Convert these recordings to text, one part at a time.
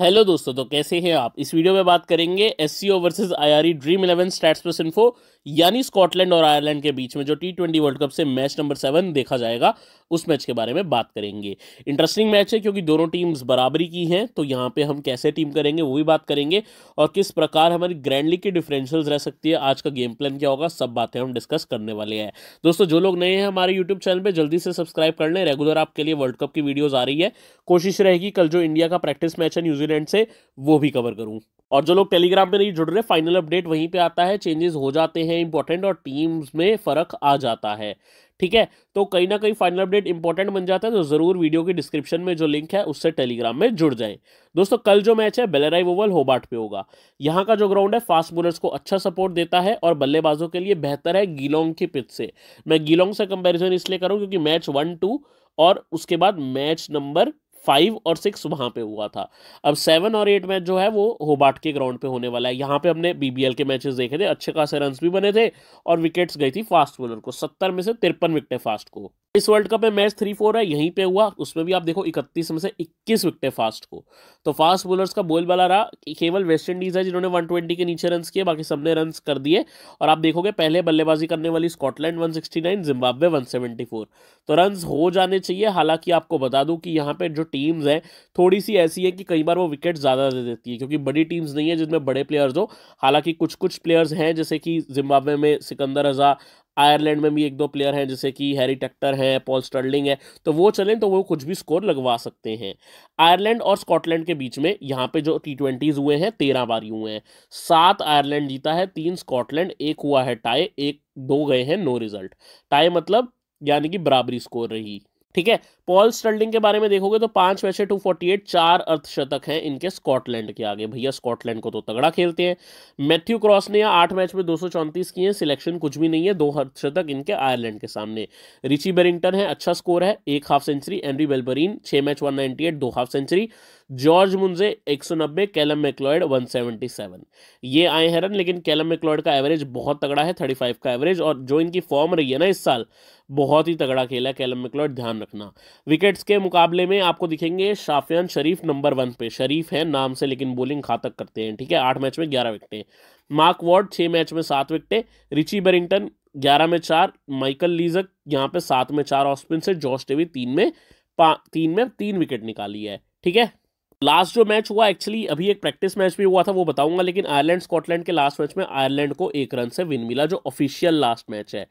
hello दोस्तों तो कैसे हैं आप इस वीडियो में बात करेंगे S C O versus I R E dream eleven stats plus info यानी स्कॉटलैंड और आयरलैंड के बीच में जो टी ट्वेंटी वर्ल्ड कप से मैच नंबर सेवन देखा जाएगा उस मैच के बारे में बात करेंगे इंटरेस्टिंग मैच है क्योंकि दोनों टीम्स बराबरी की हैं तो यहाँ पे हम कैसे टीम करेंगे वो भी बात करेंगे और किस प्रकार हमारी ग्रैंड लीग की डिफरेंशियल्स रह सकती है आज का गेम प्लान क्या होगा सब बातें हम डिस्कस करने वाले हैं दोस्तों जो लोग नए हैं हमारे यूट्यूब चैनल पर जल्दी से सब्सक्राइब कर लें रेगुलर आपके लिए वर्ल्ड कप की वीडियोज़ आ रही है कोशिश रहेगी कल जो इंडिया का प्रैक्टिस मैच है न्यूजीलैंड से वो भी कवर करूँ और जो लोग टेलीग्राम पर नहीं जुड़ रहे फाइनल अपडेट वहीं पर आता है चेंजेस हो जाते हैं हैं इंपॉर्टेंट और टीम्स में फ़र्क आ जाता है ठीक है तो कहीं ना कहीं फाइनल अपडेट इंपॉर्टेंट बन जाता है तो ज़रूर वीडियो के डिस्क्रिप्शन में जो लिंक है उससे टेलीग्राम में जुड़ जाएं दोस्तों कल जो मैच है बेलेराई ओवल होबार्ट पे होगा यहाँ का जो ग्राउंड है फास्ट बोलर्स को अच्छा सपोर्ट देता है और बल्लेबाजों के लिए बेहतर है गीलोंग की पिच से मैं गीलोंग से कंपेरिजन इसलिए करूँ क्योंकि मैच वन टू और उसके बाद मैच नंबर फाइव और सिक्स वहाँ पे हुआ था अब सेवन और एट मैच जो है वो होबाट के ग्राउंड पे होने वाला है यहाँ पे हमने बीबीएल के मैचेस देखे थे अच्छे खासे रन भी बने थे और विकेट्स गई थी फास्ट बॉलर को सत्तर में से तिरपन विकटें फास्ट को इस वर्ल्ड कप में मैच थ्री फोर है यहीं पे हुआ उसमें भी आप देखो इकतीस में से इक्कीस विकटे फास्ट को तो फास्ट बोलर्स का बोल वाला रहा केवल वेस्ट इंडीज है जिन्होंने वन ट्वेंटी के नीचे रन किए बाकी सबने रन कर दिए और आप देखोगे पहले बल्लेबाजी करने वाली Scotland one sixty nine Zimbabwe one seventy four तो रन हो जाने चाहिए हालांकि आपको बता दूँ कि यहाँ पर जो टीम्स हैं थोड़ी सी ऐसी है कि कई बार वो विकेट ज़्यादा दे देती है क्योंकि बड़ी टीम्स नहीं है जिसमें बड़े प्लेयर्स हो हालांकि कुछ कुछ प्लेयर्स हैं जैसे कि जिम्बाब्वे में सिकंदर रजा आयरलैंड में भी एक दो प्लेयर हैं जैसे कि हैरी टक्टर हैं पॉल स्टर्लिंग है तो वो चलें तो वो कुछ भी स्कोर लगवा सकते हैं आयरलैंड और स्कॉटलैंड के बीच में यहाँ पे जो टी ट्वेंटीज़ हुए हैं तेरह बारी हुए हैं सात आयरलैंड जीता है तीन स्कॉटलैंड एक हुआ है टाई एक दो गए हैं नो रिजल्ट टाई मतलब यानी कि बराबरी स्कोर रही ठीक है पॉल स्टर्लिंग के बारे में देखोगे तो पांच मैच टू फोर्टी एट चार अर्थशतक हैं इनके स्कॉटलैंड के आगे भैया स्कॉटलैंड को तो तगड़ा खेलते हैं मैथ्यू क्रॉस ने आठ मैच में दो सौ चौंतीस किए हैं सिलेक्शन कुछ भी नहीं है दो अर्थशतक इनके आयरलैंड के सामने रिची बेरिंगटन है अच्छा स्कोर है एक हाफ सेंचुरी एनरी बेलबरीन छह मैच वन नाइनटी एट दो हाफ सेंचुरी जॉर्ज मुंजे एक सौ नब्बे Calum MacLeod one seventy seven ये आए हैं रन लेकिन कैलम मेक्लॉयड का एवरेज बहुत तगड़ा है थर्टी फाइव का एवरेज और जो इनकी फॉर्म रही है ना इस साल बहुत ही तगड़ा खेला है कैलम मेक्लॉयड ध्यान रखना विकेट्स के मुकाबले में आपको दिखेंगे शाफियान शरीफ नंबर वन पे शरीफ है नाम से लेकिन बॉलिंग घातक करते हैं ठीक है आठ मैच में ग्यारह विकेटें मार्क वार्ड छः मैच में सात विकटें रिची बेरिंगटन ग्यारह में चार माइकल लीजक यहाँ पे सात में चार ऑस्पिन से जॉस टेवी तीन में पा तीन में तीन विकेट निकाली है ठीक है लास्ट जो मैच हुआ एक्चुअली अभी एक प्रैक्टिस मैच भी हुआ था वो बताऊंगा लेकिन आयरलैंड स्कॉटलैंड के लास्ट मैच में आयरलैंड को एक रन से विन मिला जो ऑफिशियल लास्ट मैच है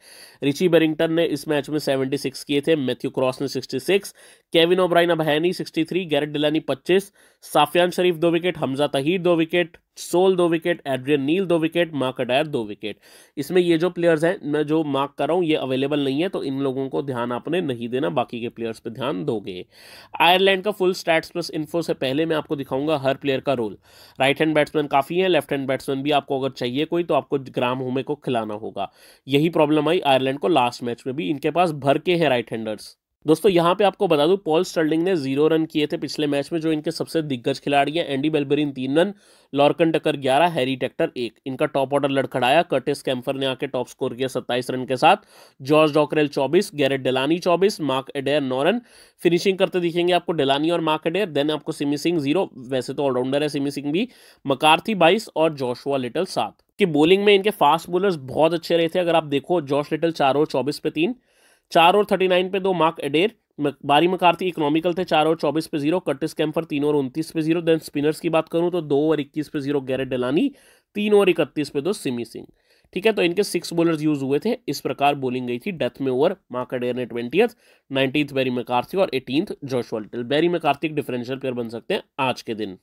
रिची बेरिंगटन ने इस मैच में 76 किए थे मैथ्यू क्रॉस ने 66 केविन ओब्राइन अब है नहीं सिक्सटी गैरेट डिलानी पच्चीस साफियान शरीफ दो विकेट हमजा तहीर दो विकेट सोल दो विकेट एड्रियन नील दो विकेट मार्क अडायर दो विकेट इसमें ये जो प्लेयर्स हैं मैं जो मार्क कर रहा हूँ ये अवेलेबल नहीं है तो इन लोगों को ध्यान आपने नहीं देना बाकी के प्लेयर्स पे ध्यान दोगे आयरलैंड का फुल स्टैट्स प्लस इन्फो से पहले मैं आपको दिखाऊंगा हर प्लेयर का रोल राइट हैंड बैट्समैन काफ़ी है लेफ्ट हैंड बैट्समैन भी आपको अगर चाहिए कोई तो आपको ग्राम होमे को खिलाना होगा यही प्रॉब्लम आई आयरलैंड को लास्ट मैच में भी इनके पास भर के हैं राइट हैंडर्स दोस्तों यहाँ पे आपको बता दूँ पॉल स्टर्लिंग ने जीरो रन किए थे पिछले मैच में जो इनके सबसे दिग्गज खिलाड़ी हैं एंडी बेलबरिन तीन रन लॉर्कन टकर ग्यारह हैरी टेक्टर एक इनका टॉप ऑर्डर लड़खड़ाया कर्टिस कैम्फर ने आके टॉप स्कोर किया सत्ताईस रन के साथ जॉर्ज डॉकरेल चौबीस गैरेट डेलानी चौबीस मार्क एडेयर नौ रन फिनिशिंग करते दिखेंगे आपको डेलानी और मार्क एडेयर देन आपको सिमी सिंह जीरो वैसे तो ऑलराउंडर है सिमी सिंह भी मकारथी बाईस और जोशुआ लिटल सात कि बॉलिंग में इनके फास्ट बॉलर्स बहुत अच्छे रहे थे अगर आप देखो जॉर्ज लिटल चार ओवर चौबीस पे तीन चार और थर्टी नाइन पे दो मार्क एडेर बारी मकार्थी इकोनॉमिकल थे चार और चौबीस पे जीरो कट्टिस कैम्फर तीन और उनतीस पे जीरो देन स्पिनर्स की बात करूं तो दो और इक्कीस पे जीरो गैरेट डलानी तीन और इकतीस पे दो सिमी सिंह ठीक है तो इनके सिक्स बॉलर्स यूज हुए थे इस प्रकार बोलिंग गई थी डेथ में ओवर मार्क एडेयर ने ट्वेंटी नाइनटीन बैरी मकार्थी और एटीनथ जोशवाल्टल बैरी मकार्थी डिफरेंशियल प्लेयर बन सकते हैं आज के दिन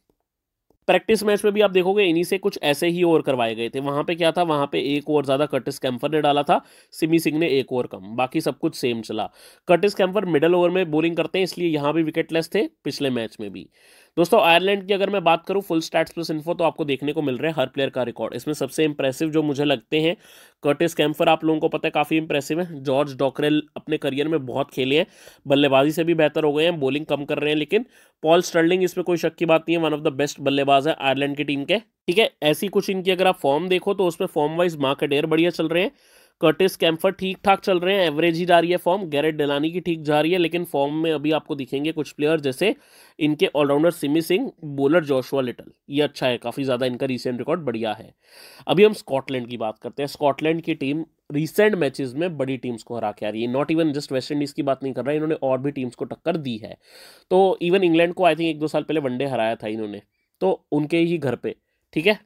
प्रैक्टिस मैच में भी आप देखोगे इन्हीं से कुछ ऐसे ही ओवर करवाए गए थे वहां पे क्या था वहां पे एक ओवर ज़्यादा कर्टिस कैम्फर ने डाला था सिमी सिंह ने एक ओवर कम बाकी सब कुछ सेम चला कर्टिस कैम्फर मिडल ओवर में बोलिंग करते हैं इसलिए यहाँ भी विकेटलेस थे पिछले मैच में भी दोस्तों आयरलैंड की अगर मैं बात करूँ फुल स्टैट्स प्लस इन्फो तो आपको देखने को मिल रहा है हर प्लेयर का रिकॉर्ड इसमें सबसे इंप्रेसिव जो मुझे लगते हैं कर्टिस कैम्फर आप लोगों को पता है काफ़ी इंप्रेसिव है जॉर्ज डॉकरेल अपने करियर में बहुत खेले हैं बल्लेबाजी से भी बेहतर हो गए हैं बॉलिंग कम कर रहे हैं लेकिन पॉल स्टर्लिंग इसमें कोई शक की बात नहीं है वन ऑफ द बेस्ट बल्लेबाज है आयरलैंड की टीम के ठीक है ऐसी कुछ इनकी अगर आप फॉर्म देखो तो उसमें फॉर्म वाइज मार्केट एयर बढ़िया चल रहे हैं कर्टिस कैम्फर ठीक ठाक चल रहे हैं एवरेज ही जा रही है फॉर्म गैरेट डेलानी की ठीक जा रही है लेकिन फॉर्म में अभी आपको दिखेंगे कुछ प्लेयर जैसे इनके allrounder Simi Singh bowler Joshua Little ये अच्छा है काफ़ी ज़्यादा इनका रिसेंट रिकॉर्ड बढ़िया है अभी हम स्कॉटलैंड की बात करते हैं स्कॉटलैंड की टीम रिसेंट मैचेस में बड़ी टीम्स को हरा के आ रही है not even just West Indies की बात नहीं कर रहा इन्होंने और भी टीम्स को टक्कर दी है तो इवन इंग्लैंड को आई थिंक एक दो साल पहले वनडे हराया था इन्होंने तो उनके ही घर पर ठीक है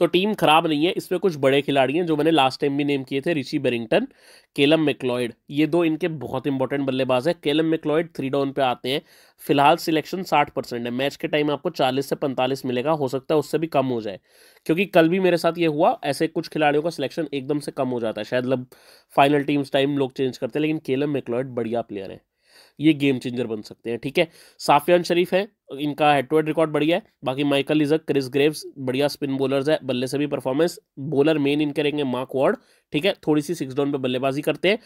तो टीम खराब नहीं है इसमें कुछ बड़े खिलाड़ी हैं जो मैंने लास्ट टाइम भी नेम किए थे रिची बेरिंगटन केलम मेक्लॉयड ये दो इनके बहुत इंपॉर्टेंट बल्लेबाज है केलम मेक्लॉयड थ्री डाउन पे आते हैं फिलहाल सिलेक्शन साठ परसेंट है मैच के टाइम आपको चालीस से पैंतालीस मिलेगा हो सकता है उससे भी कम हो जाए क्योंकि कल भी मेरे साथ ये हुआ ऐसे कुछ खिलाड़ियों का सिलेक्शन एकदम से कम हो जाता है शायद लब फाइनल टीम्स टाइम लोग चेंज करते हैं लेकिन केलम मेक्लॉयड बढ़िया प्लेयर है ये गेम चेंजर बन सकते हैं ठीक है साफियान शरीफ है इनका हेड टू हेड रिकॉर्ड बढ़िया है बाकी माइकल इजक क्रिस ग्रेव्स बढ़िया स्पिन बोलर्स है बल्ले से भी परफॉर्मेंस बोलर मेन इन करेंगे मार्क वार्ड ठीक है थोड़ी सी सिक्स डाउन पे बल्लेबाजी करते हैं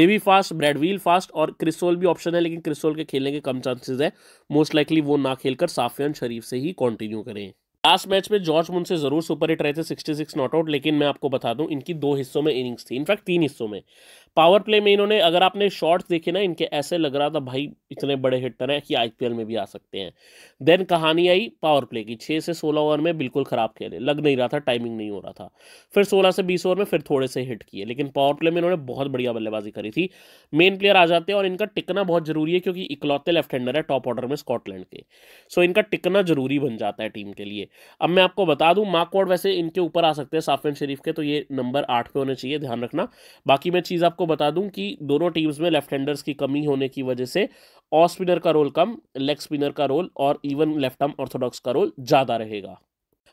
डेवी फास्ट ब्रेडवील फास्ट और क्रिसोल भी ऑप्शन है लेकिन क्रिसोल के खेलने के कम चांसेज है मोस्ट लाइकली वो ना खेलकर साफियान शरीफ से ही कंटिन्यू करें लास्ट मैच में जॉर्ज मुन से जरूर सुपर हिट रहे थे 66 नॉट आउट लेकिन मैं आपको बता दूं इनकी दो हिस्सों में इनिंग्स थी इनफैक्ट तीन हिस्सों में पावर प्ले में इन्होंने अगर आपने शॉट्स देखे ना इनके ऐसे लग रहा था भाई इतने बड़े हिटर हैं कि आईपीएल में भी आ सकते हैं देन कहानी आई पावर प्ले की छः से सोलह ओवर में बिल्कुल ख़राब खेले लग नहीं रहा था टाइमिंग नहीं हो रहा था फिर सोलह से बीस ओवर में फिर थोड़े से हिट किए लेकिन पावर प्ले में इन्होंने बहुत बढ़िया बल्लेबाजी करी थी मेन प्लेयर आ जाते हैं और इनका टिकना बहुत ज़रूरी है क्योंकि इकलौते लेफ्ट हैंडर है टॉप ऑर्डर में स्कॉटलैंड के सो इनका टिकना ज़रूरी बन जाता है टीम के लिए अब मैं आपको बता दूँ मार्कआउट वैसे इनके ऊपर आ सकते हैं साफिन शरीफ के तो ये नंबर आठ पे होने चाहिए ध्यान रखना बाकी मैं चीज़ आपको बता दूं कि दोनों टीम्स में लेफ्ट हैंडर्स की कमी होने की वजह से ऑफ स्पिनर का रोल कम लेग स्पिनर का रोल और इवन लेफ्ट आर्म ऑर्थोडॉक्स का रोल ज़्यादा रहेगा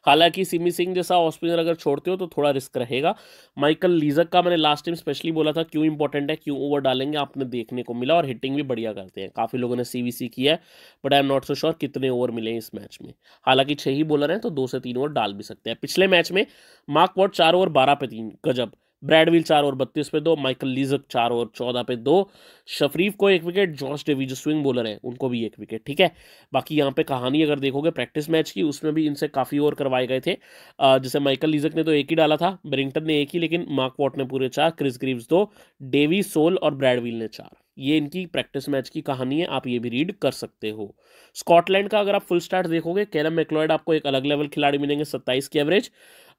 हालांकि सिमी सिंह जैसा ऑफ स्पिनर अगर छोड़ते हो तो थोड़ा रिस्क रहेगा माइकल लीजक का मैंने लास्ट टाइम स्पेशली बोला था क्यों इंपॉर्टेंट है क्यों ओवर डालेंगे आपने देखने को मिला और हिटिंग भी बढ़िया करते हैं काफ़ी लोगों ने सीवीसी किया है but I am not so sure कितने ओवर मिले हैं इस मैच में हालांकि छः ही बॉलर हैं तो दो से तीन ओवर डाल भी सकते हैं पिछले मैच में मार्क वॉट चार ओवर बारह पे तीन गजब ब्रैडविल चार ओवर बत्तीस पे दो माइकल लीजक चार ओवर चौदह पे दो शफरीफ को एक विकेट जॉर्ज डेवी जो स्विंग बॉलर है उनको भी एक विकेट ठीक है बाकी यहाँ पे कहानी अगर देखोगे प्रैक्टिस मैच की उसमें भी इनसे काफ़ी ओवर करवाए गए थे जैसे माइकल लीजक ने तो एक ही डाला था बेरिंगटन ने एक ही लेकिन मार्क वॉट ने पूरे चार क्रिस ग्रीव्स दो डेवी सोल और ब्रैडविल ने चार ये इनकी प्रैक्टिस मैच की कहानी है आप ये भी रीड कर सकते हो स्कॉटलैंड का अगर आप फुल स्टार्ट देखोगे कैलम मेक्लॉयड आपको एक अलग लेवल खिलाड़ी मिलेंगे सत्ताईस की एवरेज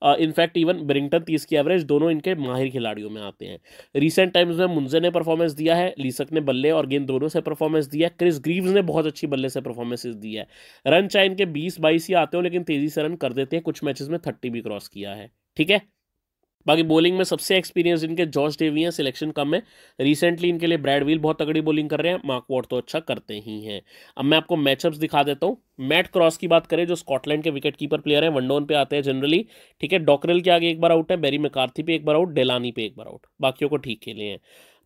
इनफैक्ट इवन ब्रिंगटन तीस की एवरेज दोनों इनके माहिर खिलाड़ियों में आते हैं रिसेंट टाइम्स में मुंजे ने परफॉर्मेंस दिया है लीसक ने बल्ले और गेंद दोनों से परफॉर्मेंस दिया है क्रिस ग्रीव्स ने बहुत अच्छी बल्ले से परफॉर्मेंसेज दिया है रन चाहे इनके बीस बाईस ही आते हो लेकिन तेजी से रन कर देते हैं कुछ मैचेस में थर्टी भी क्रॉस किया है ठीक है बाकी बॉलिंग में सबसे एक्सपीरियंस इनके जॉर्ज डेवी हैं सिलेक्शन कम है रिसेंटली इनके लिए ब्रैड व्हील बहुत तगड़ी बॉलिंग कर रहे हैं मार्क वॉट तो अच्छा करते ही हैं अब मैं आपको मैचअप्स दिखा देता हूँ मैट क्रॉस की बात करें जो स्कॉटलैंड के विकेट कीपर प्लेयर हैं वनडोन पे आते हैं जनरली ठीक है डॉकरेल के आगे एक बार आउट है बेरी मेकार्थी पे एक बार आउट डेलानी पे एक बार आउट बाकियों को ठीक खेले हैं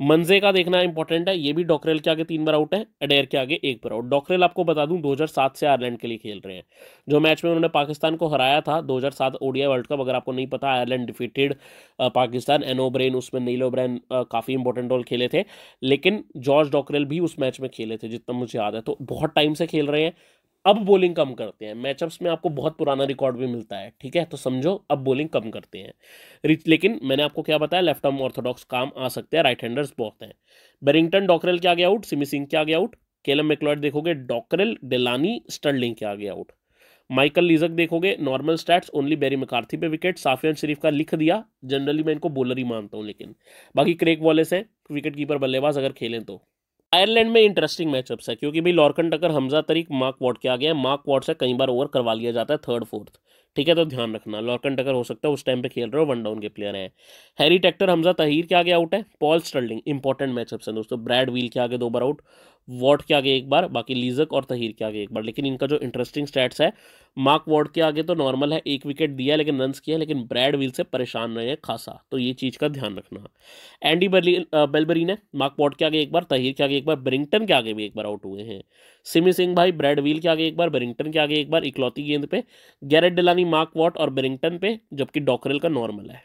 मंजे का देखना इंपॉर्टेंट है ये भी डॉकरेल के आगे तीन बार आउट है अडेर के आगे एक बार आउट डॉकरेल आपको बता दूं 2007 से आयरलैंड के लिए खेल रहे हैं जो मैच में उन्होंने पाकिस्तान को हराया था 2007 ओडीआई वर्ल्ड कप अगर आपको नहीं पता आयरलैंड डिफीटेड पाकिस्तान एनो ब्रेन उसमें नीलो ब्रेन काफ़ी इंपॉर्टेंट रोल खेले थे लेकिन जॉर्ज डॉकरेल भी उस मैच में खेले थे जितना मुझे याद है तो बहुत टाइम से खेल रहे हैं अब बॉलिंग कम करते हैं मैचअप्स में आपको बहुत पुराना रिकॉर्ड भी मिलता है ठीक है तो समझो अब बॉलिंग कम करते हैं लेकिन मैंने आपको क्या बताया लेफ्ट आर्म ऑर्थोडॉक्स काम आ सकते हैं राइट हैंडर्स बहुत हैं बेरिंगटन डॉकरल क्या गया आउट सिमी सिंह क्या गया आउट केलम मैकलॉड देखोगे डॉकरल डेलानी स्टर्लिंग क्या गया आउट माइकल लीजक देखोगे normal stats only Barry McCarthy पे विकेट साफियान शरीफ का लिख दिया जनरली मैं इनको बॉलर ही मानता हूँ लेकिन बाकी क्रेक वॉलेस हैं विकेट कीपर बल्लेबाज अगर खेलें तो आयरलैंड में इंटरेस्टिंग मैचअप्स है क्योंकि भाई लॉर्कन टकर हमजा तरीक मार्क वॉट के गया है मार्क वॉट से कई बार ओवर करवा लिया जाता है थर्ड फोर्थ ठीक है तो ध्यान रखना लॉर्कन टकर हो सकता है उस टाइम पे खेल रहे हो वन डाउन के प्लेयर हैं हैरी टेक्टर हमजा तहिर के आगे आउट है पॉल स्टर्लिंग इंपॉर्टेंट मैचअप्स हैं दोस्तों ब्रैड व्हील के आगे दो बार आउट वॉट के आगे एक बार बाकी लीजक और तहिर के आगे एक बार लेकिन इनका जो इंटरेस्टिंग स्टैट्स है मार्क वॉर्ड के आगे तो नॉर्मल है एक विकेट दिया लेकिन रन किया लेकिन ब्रैड व्हील से परेशान रहे हैं खासा तो ये चीज़ का ध्यान रखना एंडी बर्ली बेलबरी ने मार्क वॉर्ड के आगे एक बार तहिर के आगे एक बार ब्रिंगटन के आगे भी एक बार आउट हुए हैं सिमी सिंह भाई ब्रैड व्हील के आगे एक बार ब्रिंगटन के आगे एक बार इकलौती गेंद पे गैरेट डिलानी यानी मार्क वॉट और बेरिंगटन पे जबकि डॉकरेल का नॉर्मल है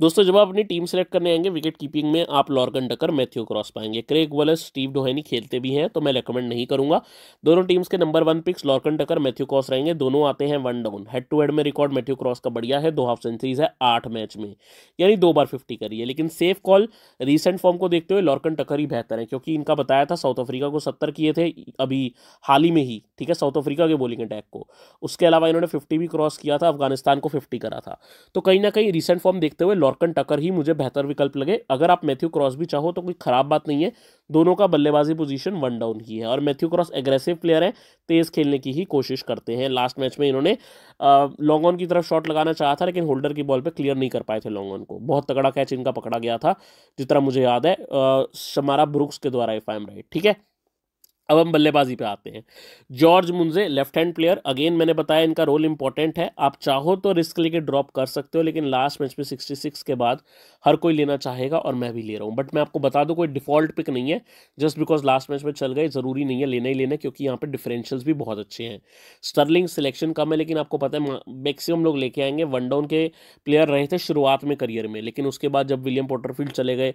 दोस्तों जब आप अपनी टीम सेलेक्ट करने आएंगे विकेट कीपिंग में आप लॉर्गन डकर मैथ्यू क्रॉस पाएंगे क्रेग वलस स्टीव डोहैनी खेलते भी हैं तो मैं रिकमेंड नहीं करूंगा दोनों टीम्स के number one picks Lorcan Tucker Matthew Cross रहेंगे दोनों आते हैं one down head to head में रिकॉर्ड मैथ्यू क्रॉस का बढ़िया है दो हाफ सेंचुरीज है आठ मैच में यानी दो बार फिफ्टी करी है लेकिन सेफ कॉल रिसेंट फॉर्म को देखते हुए लॉर्कन टकर ही बेहतर है क्योंकि इनका बताया था साउथ अफ्रीका को सत्तर किए थे अभी हाल ही में ही ठीक है साउथ अफ्रीका के बॉलिंग अटैक को उसके अलावा इन्होंने फिफ्टी भी क्रॉस किया था अफगानिस्तान को फिफ्टी करा था तो कहीं ना कहीं रिसेंट फॉर्म देखते हुए लॉर्कन टकर ही मुझे बेहतर विकल्प लगे अगर आप मैथ्यू क्रॉस भी चाहो तो कोई खराब बात नहीं है दोनों का बल्लेबाजी पोजीशन वन डाउन की है और मैथ्यू क्रॉस एग्रेसिव प्लेयर है तेज़ खेलने की ही कोशिश करते हैं लास्ट मैच में इन्होंने लॉन्ग ऑन की तरफ शॉट लगाना चाहा था लेकिन होल्डर की बॉल पर क्लियर नहीं कर पाए थे लॉन्ग ऑन को बहुत तगड़ा कैच इनका पकड़ा गया था जितना मुझे याद है शमारा ब्रुक्स के द्वारा इफ आई एम राइट ठीक है अब हम बल्लेबाजी पे आते हैं George Munsey left hand player again मैंने बताया इनका रोल इंपॉर्टेंट है आप चाहो तो रिस्क लेके ड्रॉप कर सकते हो लेकिन लास्ट मैच में 66 के बाद हर कोई लेना चाहेगा और मैं भी ले रहा हूँ बट मैं आपको बता दूँ कोई डिफॉल्ट पिक नहीं है जस्ट बिकॉज लास्ट मैच में चल गए ज़रूरी नहीं है लेना ही लेना क्योंकि यहाँ पर डिफरेंशियल्स भी बहुत अच्छे हैं स्टर्लिंग सिलेक्शन कम है लेकिन आपको पता है मैक्सिमम लोग लेके आएंगे वन डाउन के प्लेयर रहे थे शुरुआत में करियर में लेकिन उसके बाद जब विलियम पोटरफील्ड चले गए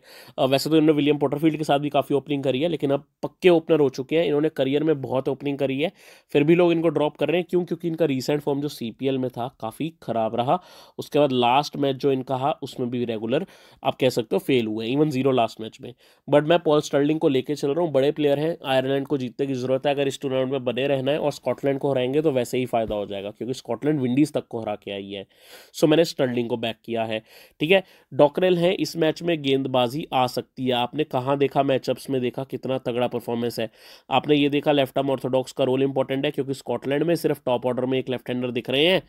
वैसे तो इन्होंने विलियम पोटरफील्ड के साथ भी काफ़ी ओपनिंग करी है लेकिन अब पक्के ओपनर हो चुके हैं हैं इन्होंने करियर में बहुत ओपनिंग करी है फिर भी लोग इनको ड्रॉप कर रहे हैं क्यों क्योंकि इनका रिसेंट फॉर्म जो सी में था काफ़ी ख़राब रहा उसके बाद लास्ट मैच जो इनका रहा उसमें भी रेगुलर आप कह सकते हो फेल हुए इवन जीरो लास्ट मैच में बट मैं पॉल स्टर्लिंग को लेकर चल रहा हूँ बड़े प्लेयर हैं आयरलैंड को जीतने की ज़रूरत है अगर इस टूर्नामेंट में बने रहना है और स्कॉटलैंड को हराएंगे तो वैसे ही फ़ायदा हो जाएगा क्योंकि स्कॉटलैंड विंडीज़ तक को हरा के आई है सो मैंने स्टर्लिंग को बैक किया है ठीक है डॉकरेल हैं इस मैच में गेंदबाजी आ सकती है आपने कहाँ देखा मैचअप्स में देखा कितना तगड़ा परफॉर्मेंस है आपने ये देखा लेफ्ट आर्म ऑर्थोडॉक्स का रोल इंपॉर्टेंट है क्योंकि स्कॉटलैंड में सिर्फ टॉप ऑर्डर में एक लेफ्ट हैंडर दिख रहे हैं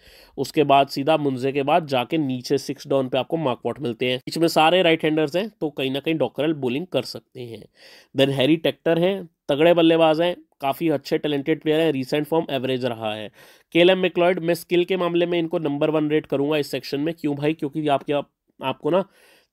उसके बाद सीधा मुंजे के बाद जाके नीचे सिक्स डाउन पे आपको मार्कवॉट मिलते हैं इसमें सारे राइट हैंडर्स हैं तो कहीं ना कहीं डॉकरल बोलिंग कर सकते हैं देन हैरी टेक्टर है तगड़े बल्लेबाज हैं काफ़ी अच्छे टैलेंटेड प्लेयर हैं रिसेंट फॉर्म एवरेज रहा है केल एम मेक्लॉयड मैं स्किल के मामले में इनको नंबर वन रेट करूंगा इस सेक्शन में क्यों भाई क्योंकि आपके आप, आपको ना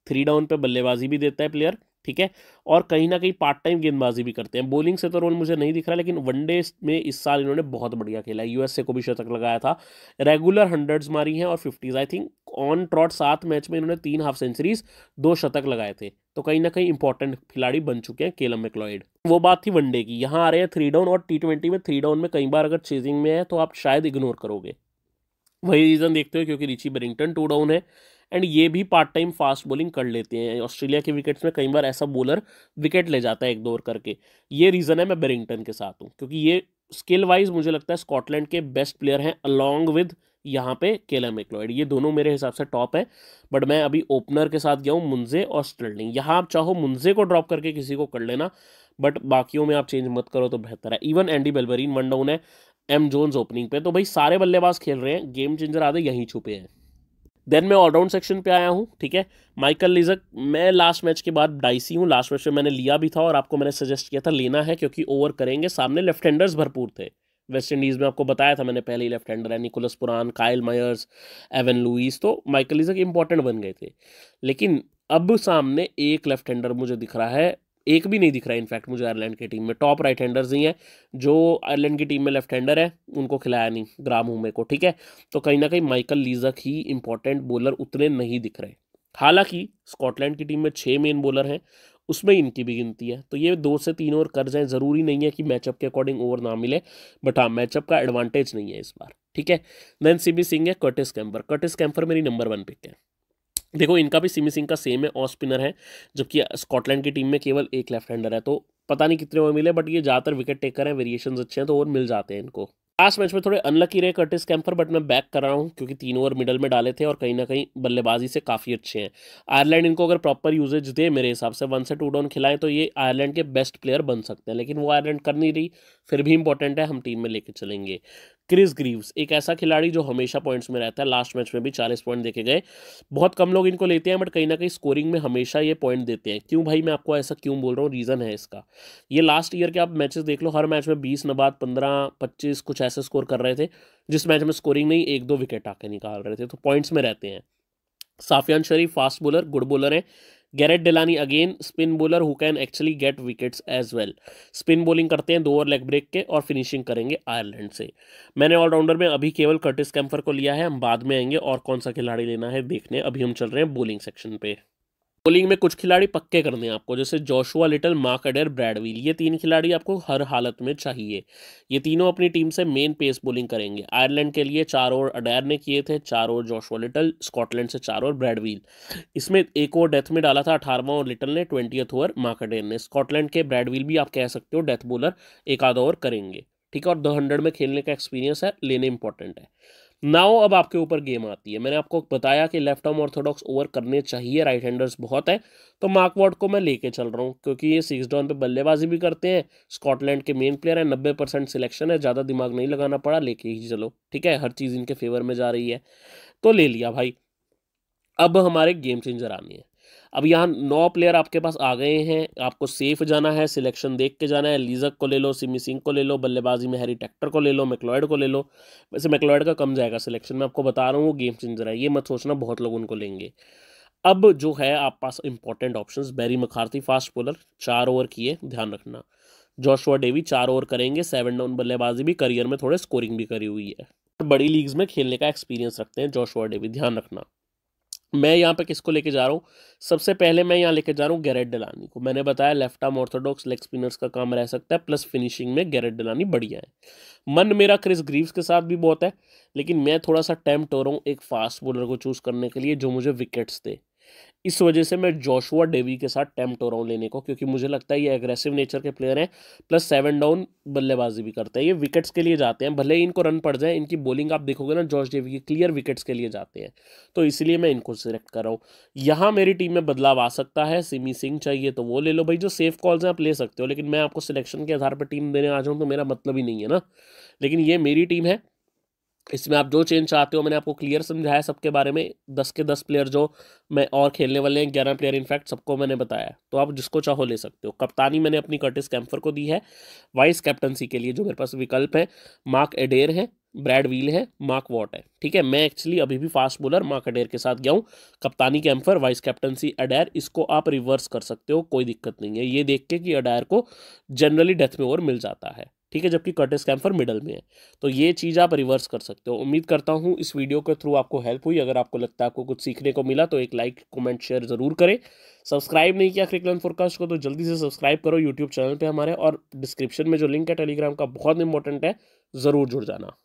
थ्री डाउन पे बल्लेबाजी भी देता है प्लेयर ठीक है और कहीं ना कहीं पार्ट टाइम गेंदबाजी भी करते हैं बॉलिंग से तो रोल मुझे नहीं दिख रहा लेकिन वनडे में इस साल इन्होंने बहुत बढ़िया खेला यूएसए को भी शतक लगाया था रेगुलर हंड्रेड्स मारी हैं और fifties I think on trot सात मैच में इन्होंने तीन हाफ सेंचुरीज दो शतक लगाए थे तो कहीं ना कहीं इंपॉर्टेंट खिलाड़ी बन चुके हैं केलम मैक्लॉइड वो बात थी वनडे की यहाँ आ रहे हैं थ्री डाउन और टी ट्वेंटी में थ्री डाउन में कई बार अगर चेजिंग में है तो आप शायद इग्नोर करोगे वही रीज़न देखते हो क्योंकि रिची बेरिंगटन टू डाउन है एंड ये भी पार्ट टाइम फास्ट बॉलिंग कर लेते हैं ऑस्ट्रेलिया के विकेट्स में कई बार ऐसा बॉलर विकेट ले जाता है एक दो करके ये रीज़न है मैं बेरिंगटन के साथ हूँ क्योंकि ये स्किल वाइज मुझे लगता है स्कॉटलैंड के बेस्ट प्लेयर हैं अलॉन्ग विद यहाँ पे केला मैकलॉयड ये दोनों मेरे हिसाब से टॉप है बट मैं अभी ओपनर के साथ गया हूँ मुंजे और स्टर्लिंग यहाँ आप चाहो मुंजे को ड्रॉप करके किसी को कर लेना बट बाकियों में आप चेंज मत करो तो बेहतर है even Andy Balbirnie one down है एम जोन्स ओपनिंग पे तो भाई सारे बल्लेबाज खेल रहे हैं गेम चेंजर आधे यहीं छुपे हैं देन मैं ऑलराउंड सेक्शन पे आया हूँ ठीक है माइकल लिजक मैं लास्ट मैच के बाद डाइसी हूँ लास्ट मैच में मैंने लिया भी था और आपको मैंने सजेस्ट किया था लेना है क्योंकि ओवर करेंगे सामने लेफ्ट हैंडर्स भरपूर थे वेस्ट इंडीज़ में आपको बताया था मैंने पहले ही लेफ्ट हैंडर है Nicholas Pooran Kyle Mayers Evin Lewis तो माइकल लिजक इंपॉर्टेंट बन गए थे लेकिन अब सामने एक लेफ्ट हैंडर मुझे दिख रहा है एक भी नहीं दिख रहा है इनफैक्ट मुझे आयरलैंड की टीम में टॉप राइट हैंडर्स ही हैं जो आयरलैंड की टीम में लेफ्ट हैंडर है उनको खिलाया नहीं ग्राम हुमे को ठीक है तो कहीं ना कहीं माइकल लीजक ही इंपॉर्टेंट बॉलर उतने नहीं दिख रहे हालांकि स्कॉटलैंड की टीम में छः मेन बॉलर हैं उसमें इनकी भी गिनती है तो ये दो से तीन ओवर कर जाएं ज़रूरी नहीं है कि मैचअप के अकॉर्डिंग ओवर ना मिले बट हाँ मैचअप का एडवांटेज नहीं है इस बार ठीक है देन सी बी सिंह है कर्टिस कैम्पर कर्टिस कैम्पर मेरी नंबर वन पिक है देखो इनका भी सिमी सिंह का सेम है ऑफ स्पिनर है जबकि स्कॉटलैंड की टीम में केवल एक लेफ्ट हैंडर है तो पता नहीं कितने ओवर मिले बट ये ज़्यादातर विकेट टेकर हैं वेरिएशन अच्छे हैं तो ओवर मिल जाते हैं इनको लास्ट मैच में थोड़े अनलकी रहे कर्टिस कैंपर बट मैं बैक कर रहा हूँ क्योंकि तीन ओवर मिडल में डाले थे और कहीं ना कहीं बल्लेबाजी से काफ़ी अच्छे हैं आयरलैंड इनको अगर प्रॉपर यूजेज दे मेरे हिसाब से वन से टू डाउन खिलाएं तो ये आयरलैंड के बेस्ट प्लेयर बन सकते हैं लेकिन वो आयरलैंड कर नहीं रही फिर भी इंपॉर्टेंट है हम टीम में लेकर चलेंगे क्रिस ग्रीव्स एक ऐसा खिलाड़ी जो हमेशा पॉइंट्स में रहता है लास्ट मैच में भी चालीस पॉइंट देखे गए बहुत कम लोग इनको लेते हैं बट कहीं ना कहीं स्कोरिंग में हमेशा ये पॉइंट देते हैं क्यों भाई मैं आपको ऐसा क्यों बोल रहा हूँ रीज़न है इसका ये लास्ट ईयर के आप मैचेस देख लो हर मैच में बीस नबाद पंद्रह पच्चीस कुछ ऐसे स्कोर कर रहे थे जिस मैच में स्कोरिंग नहीं एक दो विकेट आके निकाल रहे थे तो पॉइंट्स में रहते हैं Safyaan Sharif fast bowler good bowler हैं Gareth Delany again spin bowler who can actually get wickets as well spin bowling करते हैं दो ओवर लेग ब्रेक के और फिनिशिंग करेंगे आयरलैंड से मैंने ऑलराउंडर में अभी केवल कर्टिस कैम्फर को लिया है हम बाद में आएंगे और कौन सा खिलाड़ी लेना है देखने अभी हम चल रहे हैं बोलिंग सेक्शन पे बोलिंग में कुछ खिलाड़ी पक्के करने हैं आपको जैसे Joshua Little Mark Adair Brad Wheal ये तीन खिलाड़ी आपको हर हालत में चाहिए ये तीनों अपनी टीम से मेन पेस बोलिंग करेंगे आयरलैंड के लिए चार ओवर अडेर ने किए थे चार ओवर जोशुआ लिटल स्कॉटलैंड से चार ओवर ब्रैडविल इसमें एक ओवर डेथ में डाला था अठारहवा ओवर लिटल ने ट्वेंटियथ ओवर मार्क अडेर ने स्कॉटलैंड के ब्रैडविल भी आप कह सकते हो डेथ बोलर एक आधा ओवर करेंगे ठीक है और दो हंड्रेड में खेलने का एक्सपीरियंस है लेने इंपॉर्टेंट है नाओ अब आपके ऊपर गेम आती है मैंने आपको बताया कि लेफ्ट आर्म ऑर्थोडॉक्स ओवर करने चाहिए राइट हैंडर्स बहुत है तो मार्क वॉर्ड को मैं लेके चल रहा हूँ क्योंकि ये सिक्स डाउन पे बल्लेबाजी भी करते हैं स्कॉटलैंड के मेन प्लेयर हैं नब्बे परसेंट सिलेक्शन है ज़्यादा दिमाग नहीं लगाना पड़ा लेके ही चलो ठीक है हर चीज़ इनके फेवर में जा रही है तो ले लिया भाई अब हमारे गेम चेंजर आनी है अब यहाँ नौ प्लेयर आपके पास आ गए हैं आपको सेफ जाना है सिलेक्शन देख के जाना है लीजक को ले लो सिमी सिंह को ले लो बल्लेबाजी में हैरी टैक्टर को ले लो मैक्लॉयड को ले लो वैसे मैक्लॉयड का कम जाएगा सिलेक्शन में आपको बता रहा हूँ वो गेम चेंजर है ये मत सोचना बहुत लोग उनको लेंगे अब जो है आप पास important option Barry McCarthy fast bowler चार ओवर किए ध्यान रखना जोशुआ डेवी चार ओवर करेंगे सेवन डाउन बल्लेबाजी भी करियर में थोड़े स्कोरिंग भी करी हुई है बड़ी लीग्स में खेलने का एक्सपीरियंस रखते हैं जोशुआ डेवी ध्यान रखना मैं यहाँ पे किसको लेके जा रहा हूँ सबसे पहले मैं यहाँ लेके जा रहा हूँ गैरेट डलानी को मैंने बताया left arm orthodox leg spinners का काम रह सकता है प्लस फिनिशिंग में गैरेट डलानी बढ़िया है मन मेरा क्रिस ग्रीव्स के साथ भी बहुत है लेकिन मैं थोड़ा सा टेम्प्ट हो रहा हूँ एक फास्ट बॉलर को चूज़ करने के लिए जो मुझे विकेट्स दे इस वजह से मैं जोशुआ डेवी के साथ टेम्प्ट हो रहा हूँ लेने को क्योंकि मुझे लगता है ये एग्रेसिव नेचर के प्लेयर हैं प्लस सेवन डाउन बल्लेबाजी भी करते हैं ये विकेट्स के लिए जाते हैं भले ही इनको रन पड़ जाए इनकी बॉलिंग आप देखोगे ना जॉश डेवी की क्लियर विकेट्स के लिए जाते हैं तो इसलिए मैं इनको सिलेक्ट कर रहा हूँ यहाँ मेरी टीम में बदलाव आ सकता है सिमी सिंह चाहिए तो वो ले लो भाई जो सेफ कॉल्स हैं आप ले सकते हो लेकिन मैं आपको सिलेक्शन के आधार पर टीम देने आ जाऊँ तो मेरा मतलब ही नहीं है ना लेकिन ये मेरी टीम है इसमें आप जो चेंज चाहते हो मैंने आपको क्लियर समझाया सबके बारे में दस के दस प्लेयर जो मैं और खेलने वाले हैं ग्यारह प्लेयर इनफैक्ट सबको मैंने बताया तो आप जिसको चाहो ले सकते हो कप्तानी मैंने अपनी कर्टिस कैम्फर को दी है वाइस कैप्टनसी के लिए जो मेरे पास विकल्प है मार्क एडेर है ब्रैड व्हील है मार्क वॉट है ठीक है मैं एक्चुअली अभी भी फास्ट बॉलर मार्क अडेर के साथ गया हूँ कप्तानी कैम्फर वाइस कैप्टनसी अडेर इसको आप रिवर्स कर सकते हो कोई दिक्कत नहीं है ये देख के कि अडेर को जनरली डेथ में ओवर मिल जाता है ठीक है जबकि कर्टिस कैम्फर मिडल में है तो ये चीज़ आप रिवर्स कर सकते हो उम्मीद करता हूँ इस वीडियो के थ्रू आपको हेल्प हुई अगर आपको लगता है आपको कुछ सीखने को मिला तो एक लाइक कमेंट शेयर ज़रूर करें सब्सक्राइब नहीं किया क्रिकलन फोरकास्ट को तो जल्दी से सब्सक्राइब करो यूट्यूब चैनल पर हमारे और डिस्क्रिप्शन में जो लिंक है टेलीग्राम का बहुत इंपॉर्टेंट है ज़रूर जुड़ जाना